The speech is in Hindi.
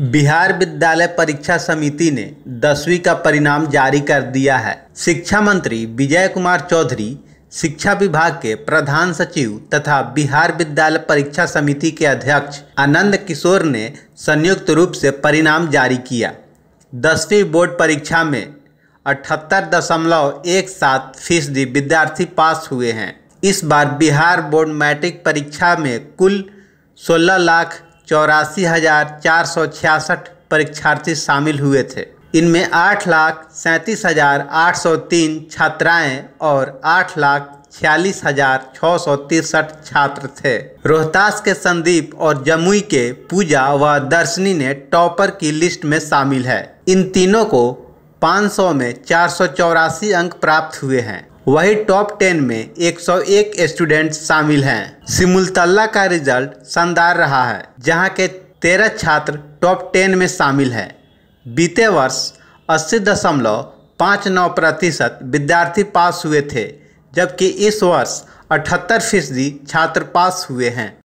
बिहार विद्यालय परीक्षा समिति ने दसवीं का परिणाम जारी कर दिया है शिक्षा मंत्री विजय कुमार चौधरी शिक्षा विभाग के प्रधान सचिव तथा बिहार विद्यालय परीक्षा समिति के अध्यक्ष आनंद किशोर ने संयुक्त रूप से परिणाम जारी किया दसवीं बोर्ड परीक्षा में अठहत्तर दशमलव एक सात फीसदी विद्यार्थी पास हुए हैं इस बार बिहार बोर्ड मैट्रिक परीक्षा में कुल सोलह लाख चौरासी हज़ार चार सौ छियासठ परीक्षार्थी शामिल हुए थे इनमें आठ लाख सैंतीस हज़ार आठ सौ तीन छात्राएँ और आठ लाख छियालीस हजार छः सौ तिरसठ छात्र थे रोहतास के संदीप और जमुई के पूजा व दर्शनी ने टॉपर की लिस्ट में शामिल है इन तीनों को 500 में चार अंक प्राप्त हुए हैं वही टॉप टेन में 101 स्टूडेंट शामिल हैं सिमुलतल्ला का रिजल्ट शानदार रहा है जहां के तेरह छात्र टॉप टेन में शामिल हैं बीते वर्ष अस्सी दशमलव पाँच नौ प्रतिशत विद्यार्थी पास हुए थे जबकि इस वर्ष अठहत्तर फीसदी छात्र पास हुए हैं